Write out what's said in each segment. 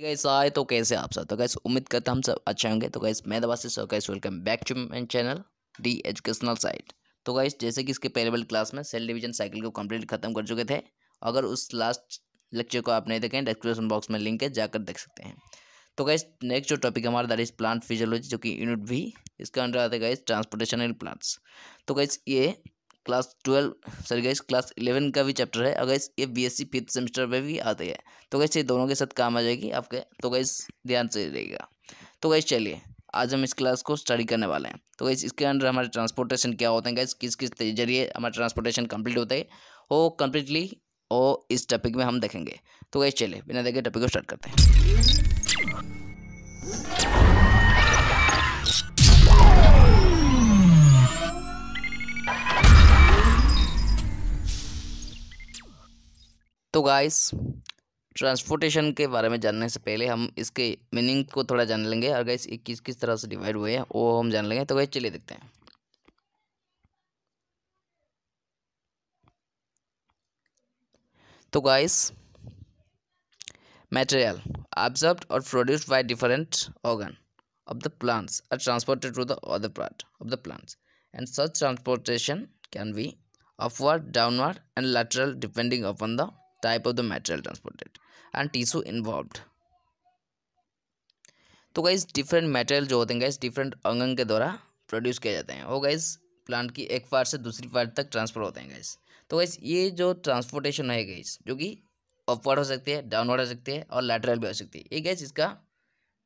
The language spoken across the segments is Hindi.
गैस आए तो कैसे आप सब तो गैस उम्मीद करता हम सब अच्छे होंगे तो गैस मैं दबा से so guys welcome back to my channel the educational site तो गैस जैसे कि इसके पेरेबल क्लास में सेल डिवीजन साइकिल को कंप्लीट खत्म कर चुके थे अगर उस लास्ट लेक्चर को आप नहीं देखें डिस्क्रिप्शन बॉक्स में लिंक है जाकर देख सकते हैं तो गैस नेक्स्ट जो टॉपिक हमारा दैट इज़ प्लांट फिजियोलॉजी जो कि यूनिट भी इसके अंडर आता है ट्रांसपोर्टेशन एंड प्लांट्स तो गैस ये class twelve sorry guys class eleven का भी चैप्टर है अगर ये B S C fifth semester में भी आते हैं तो गैस ये दोनों के साथ काम आ जाएगी आपके तो गैस ध्यान से रहेगा तो गैस चलिए आज हम इस क्लास को स्टडी करने वाले हैं तो गैस इसके अंदर हमारे ट्रांसपोर्टेशन क्या होते हैं गैस किस किस जरिए हमारे ट्रांसपोर्टेशन कम्प्लीट होता है वो कम्प्लीटली और इस टॉपिक में हम देखेंगे तो गैस चलिए बिना देखे टॉपिक को स्टार्ट करते हैं तो गाइस ट्रांसपोर्टेशन के बारे में जानने से पहले हम इसके मीनिंग को थोड़ा जान लेंगे और गाइस ये किस किस तरह से डिवाइड हुए हैं वो हम जान लेंगे तो गाइस चलिए देखते हैं तो गाइस मटेरियल ऑब्जर्व और produced by different organ of the plants are transported to the other part of the plants and such transportation can be upward downward and lateral depending upon the type of the material transported and tissue involved तो गाइज डिफरेंट मटेरियल जो होते हैं गाइज डिफरेंट अंगन के द्वारा प्रोड्यूस किए जाते हैं वो गाइज प्लांट की एक पार्ट से दूसरी पार्ट तक ट्रांसफर होते हैं गाइज तो गाइज ये जो ट्रांसपोर्टेशन है गाइज जो कि अपवर्ड हो सकती है डाउनवर्ड हो सकती है और लेटरल भी हो सकती है ये गैस इसका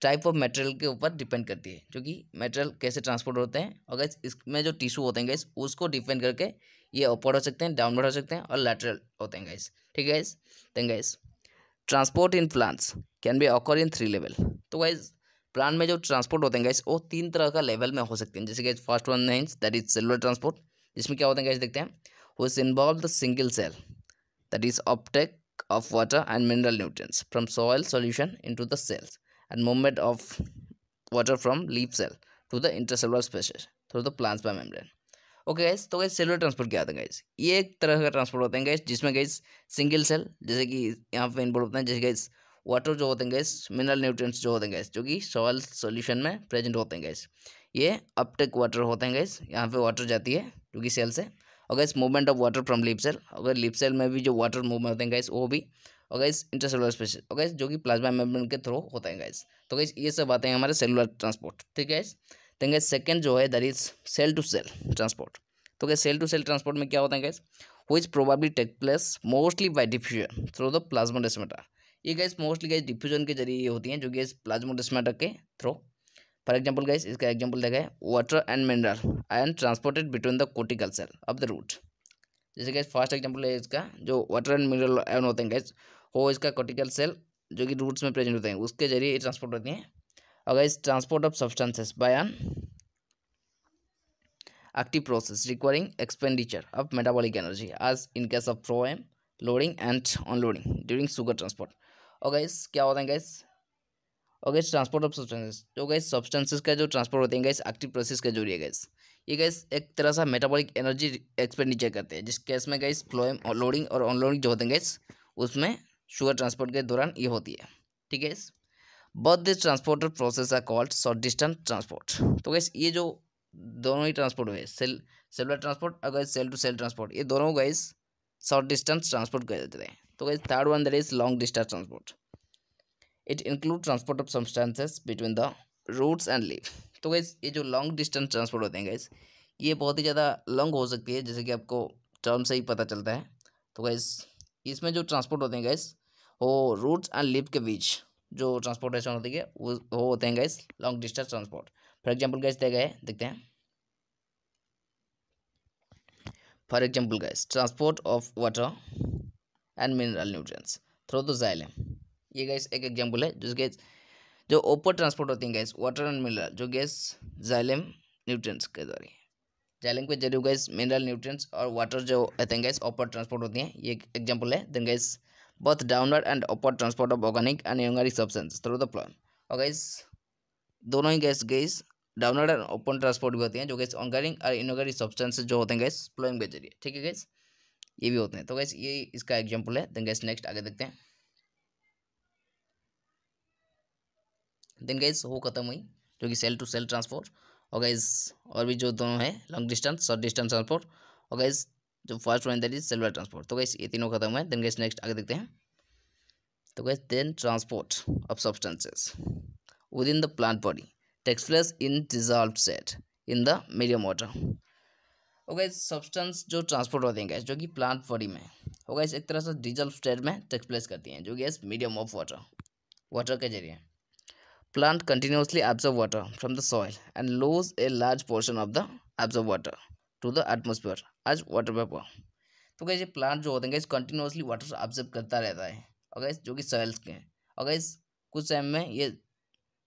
टाइप ऑफ मटेरियल के ऊपर डिपेंड करती है जो कि मेटेरियल कैसे ट्रांसपोर्ट होते हैं और गैस इसमें जो टिशू होते हैं गैस उसको डिपेंड करके ये अपवर्ड हो सकते हैं डाउनवर्ड हो सकते हैं और लेटरल होते हैं गैस ठीक है guys then guys transport in plants can be occur in three level तो गाइज प्लांट में जो ट्रांसपोर्ट होते हैं गाइज वो तीन तरह का लेवल में हो सकते हैं जैसे गाइज फर्स्ट वन है दैट इज सेलुलर ट्रांसपोर्ट जिसमें क्या होते हैं गाइज देखते हैं who is involve the single cell that is uptake and mineral nutrients from soil solution into the cells and movement of water from leaf cell to the the intercellular through the plants by membrane okay guys तो गैस सेलुलर ट्रांसपोर्ट क्या होता है गैस ये एक तरह का ट्रांसपोर्ट होते हैं गैस जिसमें गैस सिंगल सेल जैसे कि यहाँ पे इन्वॉल्व होते हैं जैसे गैस वाटर जो होते हैं गैस मिनरल न्यूट्रिएंट्स जो होते हैं गैस जो कि सॉल सॉल्यूशन में प्रेजेंट होते हैं गैस ये अपटेक वाटर होते हैं गैस यहाँ पे वाटर जाती है जो कि सेल से और guys movement of water from leaf cell अगर लिप सेल में भी जो वाटर मूवमेंट होते हैं गैस वो भी और गैस इंटरसेलुलर स्पेसिस और गैस जो कि प्लाज्मा मेम्ब्रेन के थ्रू होते हैं गैस तो गैस ये सब आते हैं हमारे सेलुलर ट्रांसपोर्ट ठीक है देन गैस सेकेंड जो है there is cell to cell transport तो guys cell to cell transport में क्या होता है guys which probably take place mostly by diffusion through the plasmodesmata ये गैस मोस्टली गैस डिफ्यूजन के जरिए होती हैं जो गैस प्लाज्मा डेस्मेटा के थ्रू फॉर एग्जाम्पल गैस इसका एग्जाम्पल देखा है water and mineral and transported between the cortical cell of the root जैसे गैस फर्स्ट एग्जाम्पल है इसका जो वाटर एंड मिनरल आयन होते हैं गैस वो इसका कोटिकल सेल जो कि रूट्स में प्रेजेंट होते हैं उसके जरिए ये ट्रांसपोर्ट होती हैं Otherwise, transport of substances by an active process requiring expenditure of metabolic energy as in case of ProM, loading and unloading during sugar transport. और गाइस क्या होता है गैस और ट्रांसपोर्ट ऑफ सब्सटेंसेस तो गैस सब्सटेंसेस का जो ट्रांसपोर्ट होते हैं गैस एक्टिव प्रोसेस के जरिए गैस ये गैस एक तरह सा मेटाबॉलिक एनर्जी एक्सपेंडिचर करते हैं जिस केस में गैस फ्लोएम लोडिंग और अनलोडिंग जो होते हैं गैस उसमें शुगर ट्रांसपोर्ट के दौरान ये होती है ठीक है but this transporter process are called short distance transport तो गैस ये जो दोनों ही ट्रांसपोर्ट हुए सेल सेलर ट्रांसपोर्ट और guys cell to cell transport ये दोनों गैस शॉर्ट डिस्टेंस ट्रांसपोर्ट कह देते हैं तो guys third one that is long distance transport it include transport of substances between the roots and leave तो गैस ये जो लॉन्ग डिस्टेंस ट्रांसपोर्ट होते हैं गैस ये बहुत ही ज़्यादा लॉन्ग हो सकती है जैसे कि आपको टर्म से ही पता चलता है तो गैस इसमें जो ट्रांसपोर्ट होते हैं गैस वो रूट्स एंड लीव के बीच जो ट्रांसपोर्टेशन होती है वो होते हैं guys long distance transport for example guys दे गए देखते हैं for example guys transport of water and mineral nutrients through the xylem ये गैस एक एग्जाम्पल है जो गैस जो ओपर ट्रांसपोर्ट होती है गैस वाटर एंड मिनरल जो गैस जाइलम न्यूट्रिएंट्स के द्वारा जाइलम के जरिए गैस मिनरल न्यूट्रिएंट्स और वाटर जो रहते हैं गैस ऑपर ट्रांसपोर्ट होती हैं ये एग्जांपल है then guys both downward and upward transport of organic and inorganic substances through the plant और गैस दोनों ही guys guys downward and open transport भी होती हैं जो गैस ऑर्गेनिक और इनोगारिंग सब्सटेंस जो होते हैं गैस फ्लोइंग के जरिए ठीक है गैस ये भी होते हैं तो गैस ये इसका एग्जाम्पल है देन गैस नेक्स्ट आगे देखते हैं देन गैस वो खत्म हुई जो कि सेल टू सेल ट्रांसपोर्ट और गैस और भी जो दोनों है long distance short distance transport और गैस जो first one that is xylem transport तो गैस तो ये तीनों खत्म हुए देन गैस नेक्स्ट आगे देखते हैं तो guys then transport of substances within the plant body takes place in dissolved state in the medium water okay तो सब्सटेंस जो ट्रांसपोर्ट होते हैं गैस जो कि प्लांट बॉडी में होगा तो इस एक तरह से डिजल्व स्टेट में टेक्स प्लेस करती हैं जो guys medium of water water के जरिए plant continuously absorb water from the soil and lose a large portion of the absorb water to the atmosphere as water vapour तो गैस ये प्लांट जो होते हैं गैस कंटिन्यूसली वाटर ऑब्जर्व करता रहता है और गैस जो कि सेल्स के हैं और गैस कुछ टाइम में ये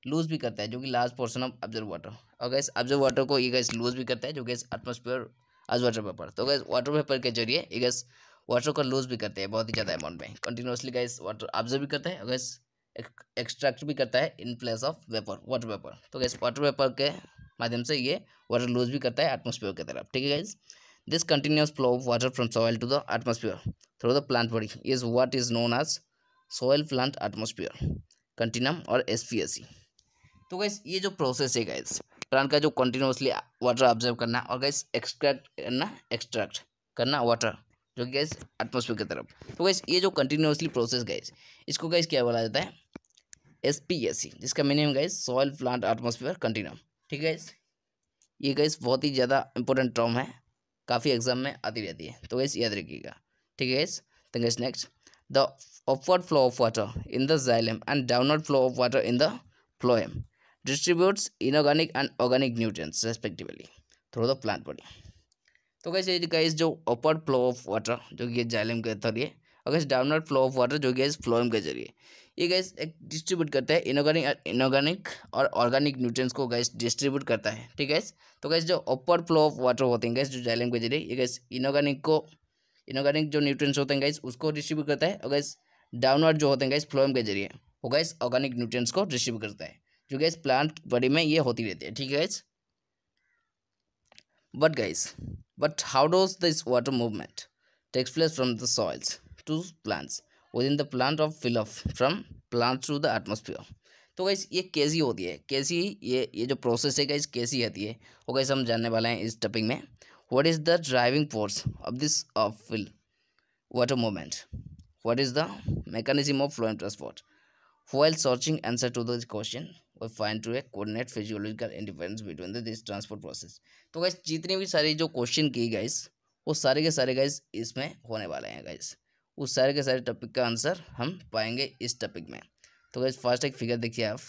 लूज भी करता है जो कि large portion of observe water और गैस ऑब्जर्व वाटर को ये गैस लूज भी करता है जो guys atmosphere as water vapour तो गैस वाटर पेपर के जरिए ये गैस वाटर को लूज भी करते हैं बहुत ही ज़्यादा अमाउंट में कंटिन्यूसली गैस वाटर ऑब्जर्व भी करता है और गैस एक्सट्रैक्ट भी करता है in place of vapour water vapour तो गैस वाटर वेपर के माध्यम से ये वाटर लूज भी करता है एटमोसफियर की तरफ ठीक है guys this continuous flow of water from soil to the atmosphere through the plant body is what is known as soil plant atmosphere continuum और एस पी एस सी तो गैस ये जो प्रोसेस है गैस प्लांट का जो कंटिन्यूसली वाटर ऑब्जर्व करना और गैस एक्सट्रैक्ट करना एक्सट्रैक्ट करना वाटर जो कि गैस एटमोसफियर की तरफ तो गैस ये जो कंटिन्यूसली प्रोसेस गैस इसको गैस क्या बोला जाता है एस पी एस सी जिसका meaning guys soil plant atmosphere continuum ठीक है ये गैस बहुत ही ज़्यादा इंपॉर्टेंट टर्म है काफ़ी एग्जाम में आती रहती है तो गैस याद रखिएगा ठीक है तो guys next the upward flow of water in the xylem and downward flow of water in the phloem distributes inorganic and organic nutrients respectively through the plant body तो कैसे गैस जो अपवर्ड फ्लो ऑफ वाटर जो कि जाइलम के जरिए और कैसे डाउनवर्ड फ्लो ऑफ वाटर जो कि फ्लोएम के जरिए ये गैस एक डिस्ट्रीब्यूट करता है इनऑर्गेनिक इनऑर्गेनिक और ऑर्गेनिक न्यूट्रिएंट्स को गैस डिस्ट्रीब्यूट करता है ठीक है तो गैस जो अपर फ्लो ऑफ वाटर होते हैं गैस जो जाइलम के जरिए ये गैस इनऑर्गेनिक को इनऑर्गेनिक जो न्यूट्रिएंट्स होते हैं गैस उसको डिस्ट्रीब्यूट करता है और गैस डाउनवर्ड जो होते हैं गैस फ्लोम के जरिए वो गैस ऑर्गेनिक न्यूट्रिएंट्स को डिस्ट्रीब्यूट करता है जो गैस प्लांट बॉडी में ये होती रहती है ठीक है guys but guys but how does this water movement takes place from the soils to plants within the plant of fill up from plant through the atmosphere तो गाइस ये कैसी होती है कैसी ये ये जो प्रोसेस है गाइस कैसी होती है वो गाइस हम जानने वाले हैं इस टॉपिक में what is the driving force of this of fill water movement what is the mechanism of and transport well searching answer to this question we find to a coordinate physiological independence between this transport process तो गाइस जितनी भी सारी जो क्वेश्चन की गाइस वो सारे के सारे गाइस इसमें होने वाले हैं गाइज़ उस सारे के सारे टॉपिक का आंसर हम पाएंगे इस टॉपिक में तो गैस फर्स्ट एक फिगर देखिए आप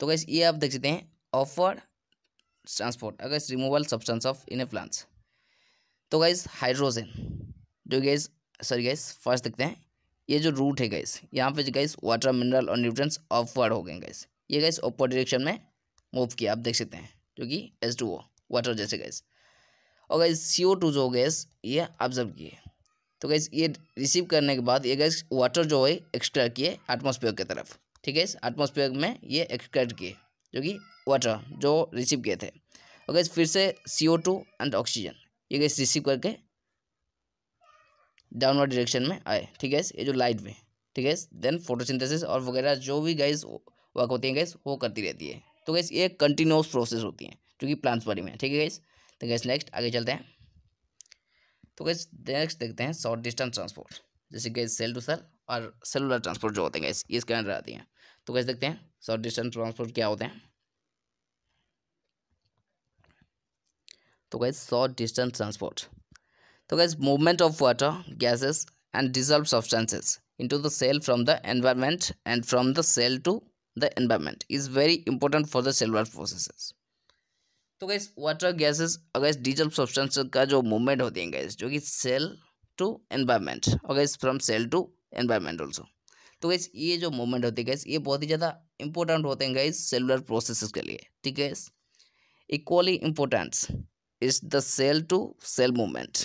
तो गैस ये आप देख सकते हैं ऑफर ट्रांसपोर्ट अगर removal substance of in a plants तो गैस हाइड्रोजन जो गैस सॉरी गैस फर्स्ट देखते हैं ये जो रूट है गैस यहाँ पे जो गैस वाटर मिनरल और न्यूट्रंस ऑफवर्ड हो गए गैस ये गैस ऑपर डायरेक्शन में मूव किया आप देख सकते हैं जो कि एस टू ओ वाटर जैसे गैस और गैस सी ओ टू जो गैस ये ऑब्जर्व किए तो गैस ये रिसीव करने के बाद ये गैस वाटर जो है एक्सट्रैक्ट किए एटमोसफियर की तरफ ठीक है एटमोसफियर में ये एक्सट्रैक्ट किए जो कि वाटर जो रिसीव किए थे और गैस फिर से C O two and oxygen ये गैस रिसीव करके डाउनवर्ड डायरेक्शन में आए ठीक है ये जो लाइट में ठीक है देन फोटोसिंथेसिस और वगैरह जो भी गैस वर्क होती है गैस वो करती रहती है तो गैस ये कंटिन्यूस प्रोसेस होती है जो कि प्लांट्स बॉडी में ठीक है गैस तो गैस नेक्स्ट आगे चलते हैं तो गैस नेक्स्ट देखते हैं शॉर्ट डिस्टेंस ट्रांसपोर्ट जैसे गैस सेल टू सेल और सेलुलर ट्रांसपोर्ट जो होते हैं गैस इसके अंदर आती हैं तो गैस देखते हैं शॉर्ट डिस्टेंस ट्रांसपोर्ट क्या होते हैं तो गैस शॉर्ट डिस्टेंस ट्रांसपोर्ट तो guys movement of water gases and dissolve substances into the cell from the environment and from the cell to the environment is very important for the cellular processes तो गैस वाटर गैसेस और गैस डीजल सब्सटेंस का जो मूवमेंट होती है गैस जो कि सेल टू एनवायरनमेंट और guys from cell to environment also तो गैस ये जो मूवमेंट होती है गैस ये बहुत ही ज़्यादा इंपॉर्टेंट होते हैं गैस सेलुलर प्रोसेसेस के लिए ठीक है equally important is the cell to cell movement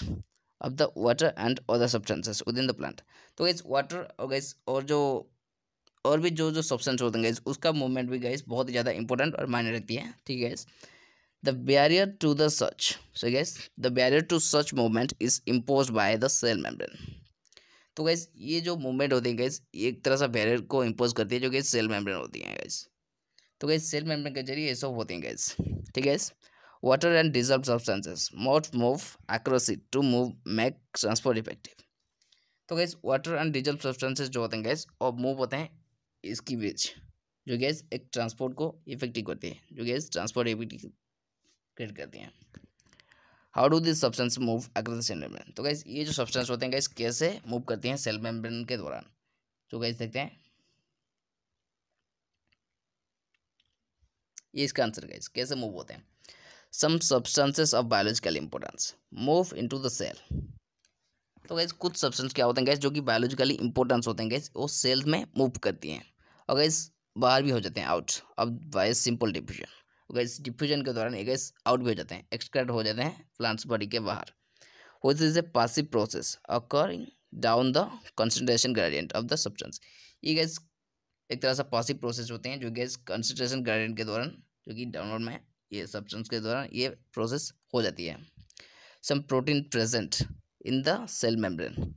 of the water and other substances within the plant तो गैस वाटर और गैस और जो और भी जो जो सब्सटेंस होते हैं गैस उसका मूवमेंट भी गैस बहुत ही ज़्यादा इंपॉर्टेंट और मायने रखती है ठीक है the barrier to the such so guys the barrier to such movement is impose by the cell membrane तो गैस ये जो मूवमेंट होती है गैस एक तरह से बैरियर को इम्पोज करती है जो कि सेल मेम्ब्रेन होती है गैस तो गैस सेल मेम्ब्रेन के जरिए ये सब होती हैं गैस ठीक है water and dissolve substances must move across to move make transport effective तो guys water and dissolve substances जो होते हैं गैस और मूव होते हैं इसकी वेज जो गैस एक ट्रांसपोर्ट को इफेक्टिव करती है जो गैस ट्रांसपोर्ट एबिलिटी क्रिएट करती है how do this substance move across cell membrane तो गैस ये जो सब्सटेंस होते हैं गैस कैसे मूव करती हैं सेल मेम्ब्रेन के दौरान तो गैस देखते हैं ये इसका आंसर गैस कैसे मूव होते हैं some substances of biological importance move into the cell तो गैस कुछ सब्सटेंस क्या होते हैं गैस जो कि बायोलॉजिकली इंपॉर्टेंस होते हैं गैस वो सेल्स में मूव करती हैं और गैस बाहर भी हो जाते हैं आउट अब by simple diffusion guys diffusion के दौरान गैस आउट भी हो जाते हैं एक्सक्रेट हो जाते हैं प्लांट्स बॉडी के बाहर which is a passive process according down the concentration gradient of the substance ये गैस एक तरह से पॉसिव प्रोसेस होते हैं जो गैस कंसनट्रेशन ग्रेडियंट के दौरान जो कि डाउनलोड में ये सब्सटेंस के दौरान ये प्रोसेस हो जाती है some protein present in the cell membrane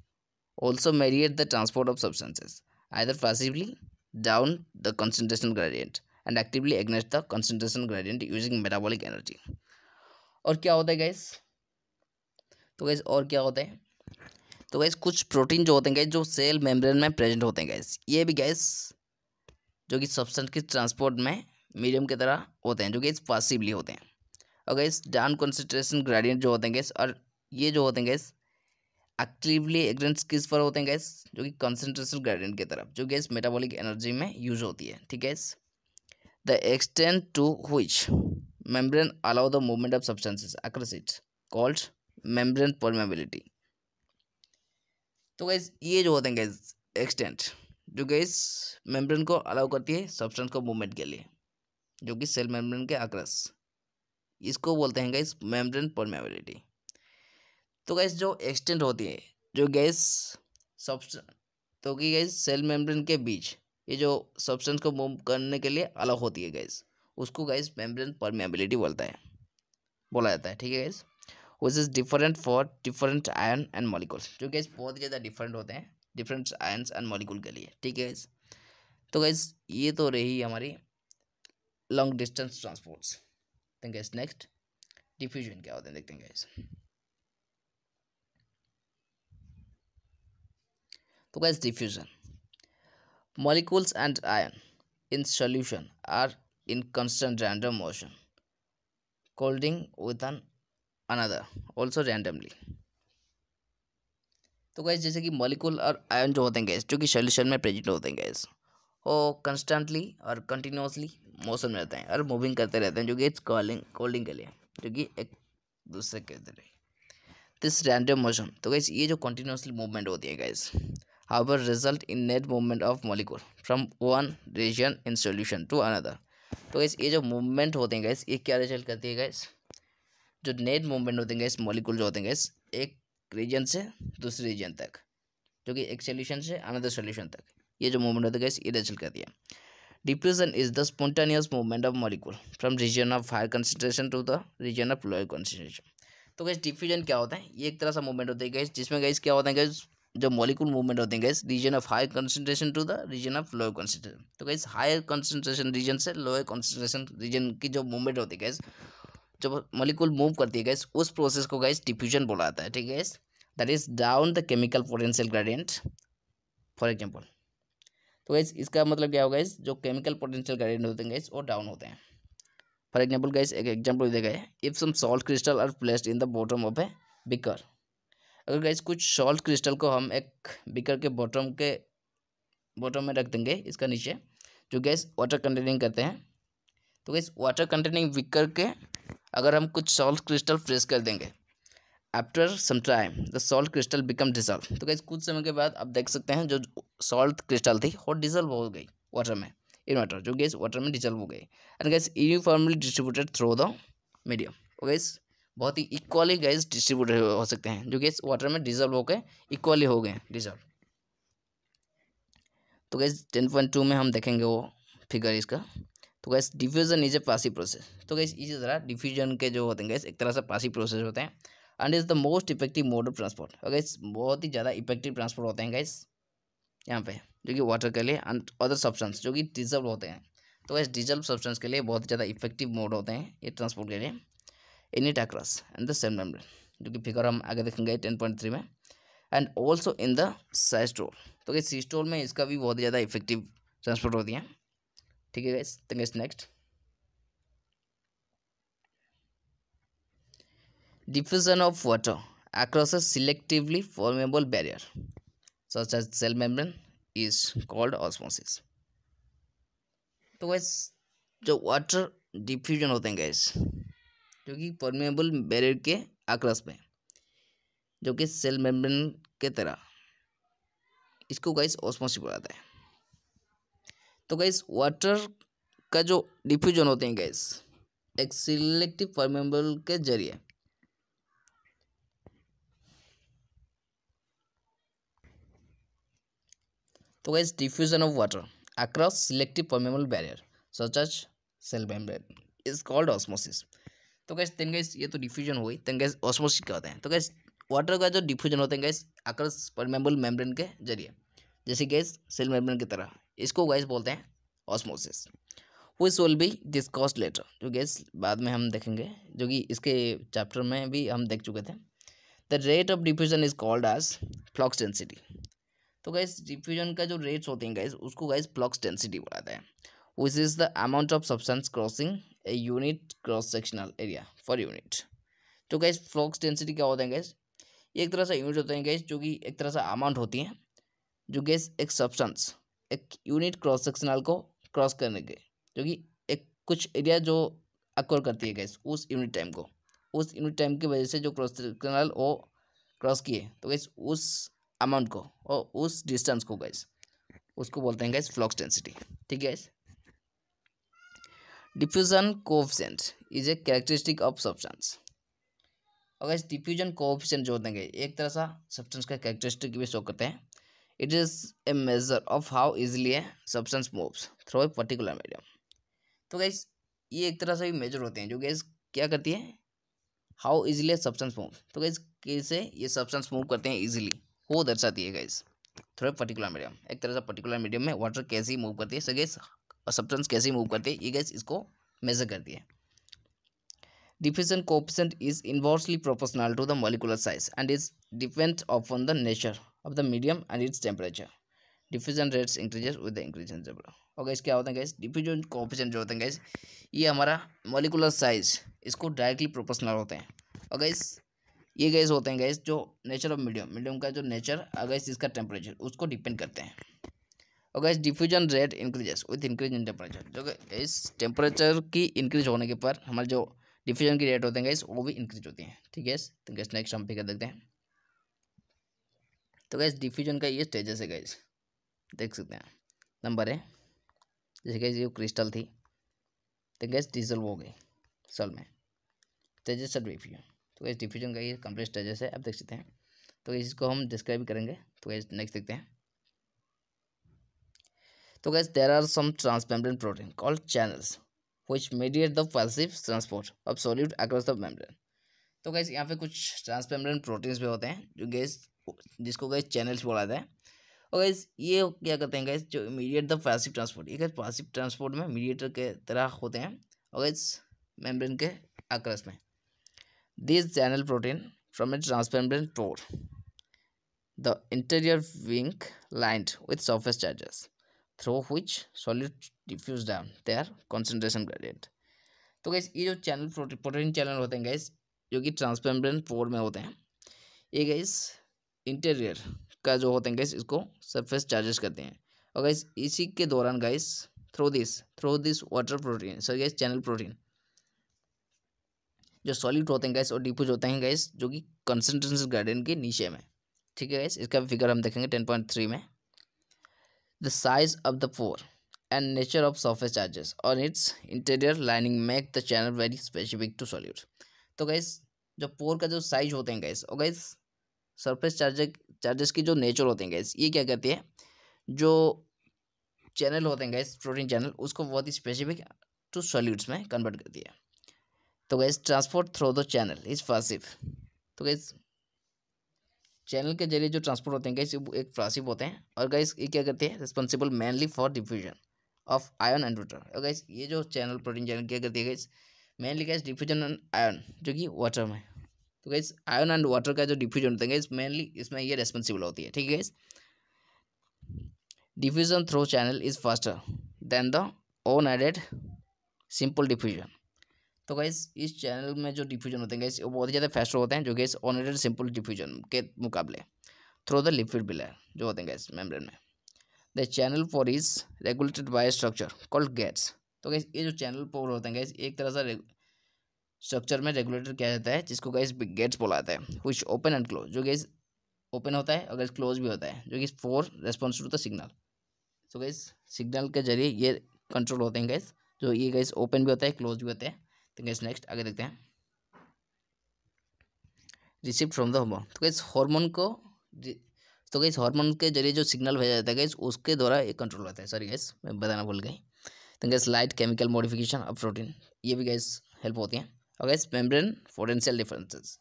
also mediate the transport of substances either passively down the concentration gradient and actively ignite the concentration gradient using metabolic energy और क्या होता है गैस तो गैस और क्या होता है तो गैस कुछ प्रोटीन जो होते हैं गैस जो सेल मेम्ब्रेन में प्रेजेंट होते हैं गैस ये भी गैस जो कि सब्सटेंस के ट्रांसपोर्ट में मीडियम की तरह होते हैं जो गैस पॉसिबली होते हैं और गैस डाउन कंसनट्रेशन ग्रेडियंट जो होते हैं गैस और ये जो होते हैं गैस एक्टिवली एग्रेंट किस पर होते हैं गैस जो कि कंसेंट्रेशन ग्रेडियंट की तरफ जो गैस मेटाबॉलिक एनर्जी में यूज होती है ठीक है the extent to which membrane allow the movement of substances across it called membrane permeability तो गैस ये जो होते हैं गैस एक्सटेंट जो गैस मेम्ब्रेन को अलाउ करती है सब्सटेंस को मूवमेंट के लिए जो कि सेल मेम्ब्रेन के अक्रस इसको बोलते हैं गैस मेम्ब्रेन परमेबिलिटी तो गैस जो एक्सटेंड होती है जो गैस सब्सटेंस तो कि गैस सेल मेम्ब्रेन के बीच ये जो सब्सटेंस को मूव करने के लिए अलग होती है गैस उसको गैस मेम्ब्रेन परमेबिलिटी बोलता है बोला जाता है ठीक है guys which is different for different ion and molecules जो गैस बहुत ही ज़्यादा डिफरेंट होते हैं डिफरेंट आयन्स एंड मॉलिकूल के लिए ठीक है गैस तो गैस ये तो रही हमारी long distance transports guys next diffusion क्या होते हैं देखते हैं गैस तो guys diffusion molecules and ion in solution are in constant random motion colliding with an another also randomly तो गैस जैसे कि मॉलिक्यूल और आयन जो होते हैं गैस जो कि सोल्यूशन में प्रेजेंट होते हैं गैस वो कंस्टेंटली और कंटिन्यूसली मोशन में रहते हैं और मूविंग करते रहते हैं जो कि इट्स कॉलिंग कोल्डिंग के लिए जो कि एक दूसरे के दिस रैंडम मोशन तो गैस ये जो कंटिन्यूसली मूवमेंट होती है guys however result in net movement of molecule from one region in solution to another तो गैस ये जो मूवमेंट होते हैं गैस ये क्या रिजल्ट करती है गैस जो नेट मूवमेंट होते हैं गैस मॉलिकुल जो होते हैं गैस एक रीजन से दूसरे रीजन तक जो कि एक सोल्यूशन से अनदर सोल्यूशन तक ये जो मूवमेंट होते हैं गैस ये रिजल्ट करती है diffusion is the spontaneous movement of molecule from region of higher concentration to the region of lower concentration तो गैस डिफ्यूजन क्या होता है ये एक तरह सा मूवमेंट होता है गैस जिसमें गैस क्या होता है गैस जो मॉलिक्यूल मूवमेंट होते हैं guys region of high concentration to the region of lower concentration तो गैस हायर कंसेंट्रेशन रीजन से लोअर कंसेंट्रेशन रीजन की जो मूवमेंट होती है गैस जब मॉलिक्यूल मूव करती है गैस उस प्रोसेस को गैस डिफ्यूजन बोला जाता है ठीक है guys that is down the chemical potential gradient for example तो गैस इसका मतलब क्या होगा इस जो केमिकल पोटेंशियल ग्रेडियंट होते हैं गैस वो डाउन होते हैं फॉर एग्जाम्पल गैस एक एग्जाम्पल देखा है if some salt crystal are placed in the bottom of a beaker अगर गैस कुछ सॉल्ट क्रिस्टल को हम एक बिकर के बॉटम के बॉटम में रख देंगे इसका नीचे जो गैस वाटर कंटेनिंग करते हैं तो गैस वाटर कंटेनिंग बिकर के अगर हम कुछ सॉल्ट क्रिस्टल प्रेस कर देंगे after some time the salt crystal become dissolve तो गैस कुछ समय के बाद आप देख सकते हैं जो सॉल्ट क्रिस्टल थी वो डिजल्व हो गई वाटर में इन वाटर जो गैस वाटर में डिजल्व हो गई and guys uniformly distributed through the medium guys बहुत ही इक्वली गैस डिस्ट्रीब्यूट हो सकते हैं जो गैस वाटर में डिजर्व होकर इक्वली हो गए डिजर्व तो गैस टेन पॉइंट टू में हम देखेंगे वो फिगर इसका तो guys diffusion is a passive process तो गैस इसी तरह डिफ्यूजन के जो होते हैं गैस एक तरह से पासिव प्रोसेस होते हैं and is the most effective mode of transport और गैस बहुत ही ज़्यादा इफेक्टिव ट्रांसपोर्ट होते हैं गैस यहाँ पे जो कि वाटर के लिए एंड अदर सब्सटेंस जो कि डिजर्व होते हैं तो गैस डिजर्व सब्सटेंस के लिए बहुत ज़्यादा इफेक्टिव मोड होते हैं ये ट्रांसपोर्ट के लिए in it across in the same membrane जो कि फिगर हम आगे देखेंगे टेन पॉइंट थ्री में and also in the cytosol तो कि सीस्टोल में इसका भी बहुत ज़्यादा इफेक्टिव ट्रांसपोर्ट होती है ठीक है गैस तो guys next diffusion of water across a selectively permeable barrier such as cell membrane is called osmosis तो गैस जो वाटर डिफ्यूजन होते हैं गैस जो कि फॉर्मेबल बैरियर के आक्रस में जो कि सेल मेम्ब्रेन के तरह इसको गाइस ऑस्मोसिस बुलाता है तो गाइस वाटर का जो डिफ्यूजन होते हैं गैस एक सिलेक्टिव फॉर्मेबल के जरिए तो guys diffusion of water across selective permeable barrier such as cell membrane is called osmosis तो गैस तेन गैस ये तो डिफ्यूजन हुई तेन गैस ऑस्मोसिस कहते हैं तो गैस वाटर का जो डिफ्यूजन होते हैं गैस आकर्ष परमेबल मेम्ब्रेन के जरिए जैसे गैस सेल मेम्ब्रेन की तरह इसको गैस बोलते हैं osmosis which will be discussed later जो गैस बाद में हम देखेंगे जो कि इसके चैप्टर में भी हम देख चुके थे the rate of diffusion is called as flux density तो गैस डिफ्यूजन का जो रेट्स होते हैं गैस उसको गैस फ्लॉक्स डेंसिटी बोलाते हैं which is the amount of substance crossing a unit cross sectional area for unit तो गैस फ्लॉक्स डेंसिटी क्या होता है गैस एक तरह से यूनिट होते हैं गैस जो कि एक तरह से अमाउंट होती है जो गैस एक सब्सटेंस एक यूनिट क्रॉस सेक्शनल को क्रॉस करने के जो कि एक कुछ एरिया जो अक्वर करती है गैस उस यूनिट टाइम को उस यूनिट टाइम की वजह से जो क्रॉस सेक्शनल वो क्रॉस किए तो गैस उस अमाउंट को और उस डिस्टेंस को गैस उसको बोलते हैं गैस फ्लॉक्स डेंसिटी ठीक है guys diffusion coefficient is a characteristic of substance अगर इस डिफ्यूजन कोफिशेंट जो देंगे एक तरह सा सब्सटेंस का कैरेक्टरिस्टिक भी शो करते हैं it is a measure of how easily a substance moves through a particular medium तो गैस ये एक तरह से भी मेजर होते हैं जो गैस क्या करती है how easily a substance move तो गैस कैसे ये सब्सटेंस मूव करते हैं इजिली वो दर्शाती है guys through a particular medium एक तरह से पर्टिकुलर मीडियम में वाटर कैसे मूव करती है सो गैस और सब्सटेंस कैसे मूव करते हैं ये गैस इसको मेजर कर है diffusion coefficient is inversely proportional to the molecular size and is depend upon the nature of the medium and its temperature diffusion rates increases with the increase in और गैस क्या होता है गैस डिफ्यूजन कोऑफिशेंट जो होते हैं गैस ये हमारा मॉलिकुलर साइज इसको डायरेक्टली प्रोपोर्शनल होते हैं और गैस ये गैस होते हैं गैस जो नेचर ऑफ मीडियम मीडियम का जो नेचर अगर इसका टेम्परेचर उसको डिपेंड करते हैं और guys diffusion rate increases with increase in temperature जो कि इस टेम्परेचर की इंक्रीज होने के पर हमारे जो डिफ्यूजन की रेट होते हैं गैस वो भी इंक्रीज होती हैं ठीक है तो गैस नेक्स्ट हम फिकर देखते हैं तो गैस डिफ्यूजन का ये स्टेजेस है गैस देख सकते हैं नंबर है जैसे गैस ये क्रिस्टल थी तो गैस डीजल हो गई सल में स्टेजेस ऑफ डिफ्यूजन तो गैस डिफ्यूजन का ये कंप्लीट स्टेजेस है आप देख सकते हैं तो इसको हम डिस्क्राइब करेंगे तो गैस नेक्स्ट देखते हैं तो guys there are some transmembrane protein called channels which mediate the passive transport of solute across the membrane तो गैस यहाँ पे कुछ ट्रांसपेमरेंट प्रोटीन्स भी होते हैं जो गैस जिसको गैस चैनल्स बोलाते हैं और गैस ये क्या करते हैं गैस जो मीडिएट द पैसिव ट्रांसपोर्ट ये गैस पैसिव ट्रांसपोर्ट में मीडिएटर के तरह होते हैं और गैस मेम्ब्रेन के आक्रस में this channel protein from a transmembrane pore the interior being lined with surface charges through which solute diffuse down they are concentration gradient तो गैस ये जो चैनल प्रोटीन चैनल होते हैं गैस जो कि ट्रांसपेरेंट फोर में होते हैं ये गैस इंटीरियर का जो होते हैं गैस इसको सरफेस चार्जेस करते हैं और गैस इसी के दौरान guys through this through this water protein sorry guys channel protein जो सॉलिड होते हैं गैस और डिफ्यूज होते हैं गैस जो कि कंसनट्रेशन गार्डन के नीचे में ठीक है गैस इसका फिगर हम देखेंगे टेन पॉइंट थ्री में the size of the pore and nature of surface charges और its interior lining make the channel very specific to solute तो गैस जो पोर का जो साइज होते हैं गैस और गैस सरफेस चार्जेस चार्जेस की जो नेचर होते हैं गैस ये क्या कहती है जो चैनल होते हैं गैस प्रोटीन चैनल उसको बहुत ही स्पेसिफिक टू सॉल्यूट्स में कन्वर्ट करती है तो guys transport through the channel is passive तो गैस चैनल के जरिए जो ट्रांसपोर्ट होते हैं गैस एक फ्लासिप होते हैं और गैस ये क्या करते हैं responsible mainly for diffusion of ion and water और गैस ये जो चैनल प्रोटीन चैनल क्या करती है guys mainly guys diffusion and ion जो कि वाटर में तो गैस आयन एंड वाटर का जो डिफ्यूजन होता है गैस मेनली इसमें ये रेस्पॉन्सिबल होती है ठीक है guys diffusion through channel is faster than the unaided simple diffusion तो गैस इस चैनल में जो डिफ्यूजन होते हैं गैस वो बहुत ही ज़्यादा फास्टर होते हैं जो गैस ऑनरेटेड सिंपल डिफ्यूजन के मुकाबले थ्रो द लिक्विड बिलर जो होते हैं गैस मेम्ब्रेन में the channel pore is regulated by structure called gates तो गैस ये जो चैनल पोर होते हैं गैस एक तरह से स्ट्रक्चर में रेगुलेटर किया जाता है जिसको गैस गेट्स बोला जाता है विच ओपन एंड क्लोज जो गैस ओपन होता है और गैस क्लोज भी होता है जो कि for response to the signal तो गैस सिग्नल के जरिए ये कंट्रोल होते हैं गैस जो ये गैस ओपन भी होता है क्लोज भी होते हैं तो गैस नेक्स्ट आगे देखते हैं रिसिप्ट फ्रॉम द हॉर्मोन तो गैस हार्मोन को तो गैस हार्मोन के जरिए जो सिग्नल भेजा जाता है गैस उसके द्वारा एक कंट्रोल होता है सॉरी गैस मैं बताना भूल गई तो guys light chemical modification of protein ये भी गैस हेल्प होती हैं और गैस मेम्ब्रेन पोटेंशियल डिफरेंसेस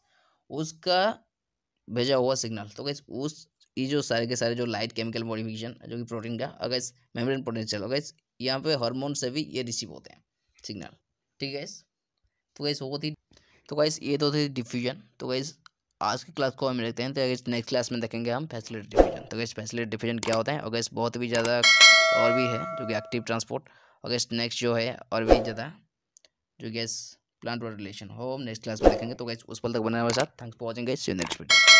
उसका भेजा हुआ सिग्नल तो गैस उस ये जो सारे के सारे जो लाइट केमिकल मॉडिफिकेशन जो कि प्रोटीन का और गैस मेम्ब्रेन पोटेंशियल और गैस यहाँ पे हार्मोन से भी ये रिसीव होते हैं सिग्नल ठीक है गैस तो गाइस वो थी तो गाइस ये तो थी डिफ्यूजन तो गाइस आज की क्लास को हम देखते हैं तो गाइस नेक्स्ट क्लास में देखेंगे हम फैसिलिटी डिफ्यूजन तो गाइस फैसिलिटी डिफ्यूजन क्या होता है और गाइस बहुत भी ज़्यादा और भी है जो कि एक्टिव ट्रांसपोर्ट और गैस नेक्स्ट जो है और भी ज़्यादा जो गैस प्लांट वाटर रिलेशन हो नेक्स्ट क्लास में देखेंगे तो गाइस उस पल तक बनाने हमारे साथ thanks for watching you next video